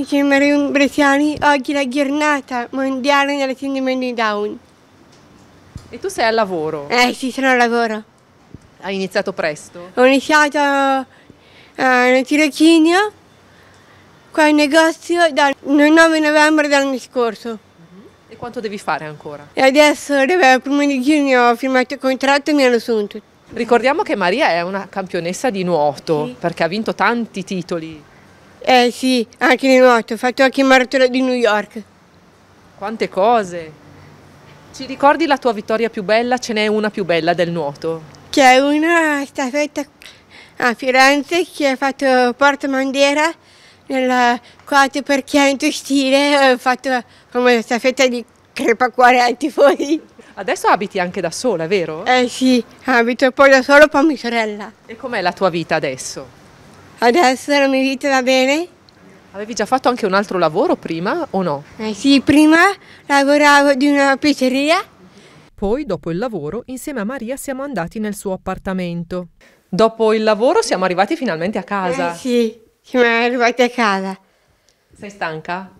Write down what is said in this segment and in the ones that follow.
Mi chiamo Marion Bresciani, oggi è la giornata mondiale della sindrome di Down. E tu sei al lavoro? Eh sì, sono al lavoro. Hai iniziato presto? Ho iniziato eh, nel tirocinio qua in negozio dal 9 novembre dell'anno scorso. E quanto devi fare ancora? E adesso, il primo di giugno, ho firmato il contratto e mi hanno assunto. Ricordiamo che Maria è una campionessa di nuoto sì. perché ha vinto tanti titoli. Eh sì, anche di nuoto, ho fatto anche il maratona di New York. Quante cose! Ci ricordi la tua vittoria più bella? Ce n'è una più bella del nuoto? C'è una stafetta a Firenze che ha fatto Porto nel 4x100 stile, ho fatto come la stafetta di crepacuore ai tifosi. Adesso abiti anche da sola, vero? Eh sì, abito poi da sola poi mia sorella. E com'è la tua vita adesso? adesso la mia vita va bene. Avevi già fatto anche un altro lavoro prima o no? Eh sì, prima lavoravo di una pizzeria. Poi, dopo il lavoro, insieme a Maria siamo andati nel suo appartamento. Dopo il lavoro siamo arrivati finalmente a casa. Eh sì, siamo arrivati a casa. Sei stanca?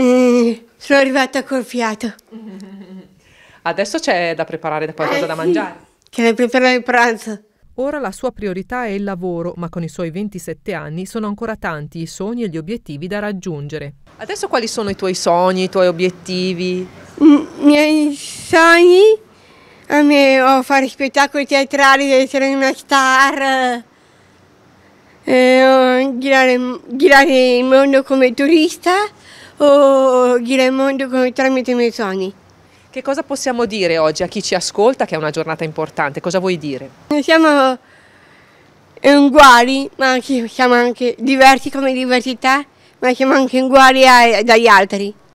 Mm, sono arrivata col fiato. Adesso c'è da preparare qualcosa eh da sì. mangiare. Che devo preparare il pranzo. Ora la sua priorità è il lavoro, ma con i suoi 27 anni sono ancora tanti i sogni e gli obiettivi da raggiungere. Adesso quali sono i tuoi sogni, i tuoi obiettivi? I miei sogni? A eh, me oh, fare spettacoli teatrali, essere una star, eh, girare, girare il mondo come turista o oh, girare il mondo come tramite i miei sogni. Che cosa possiamo dire oggi a chi ci ascolta che è una giornata importante? Cosa vuoi dire? Noi siamo uguali, ma siamo anche diversi come diversità, ma siamo anche uguali ai, dagli altri.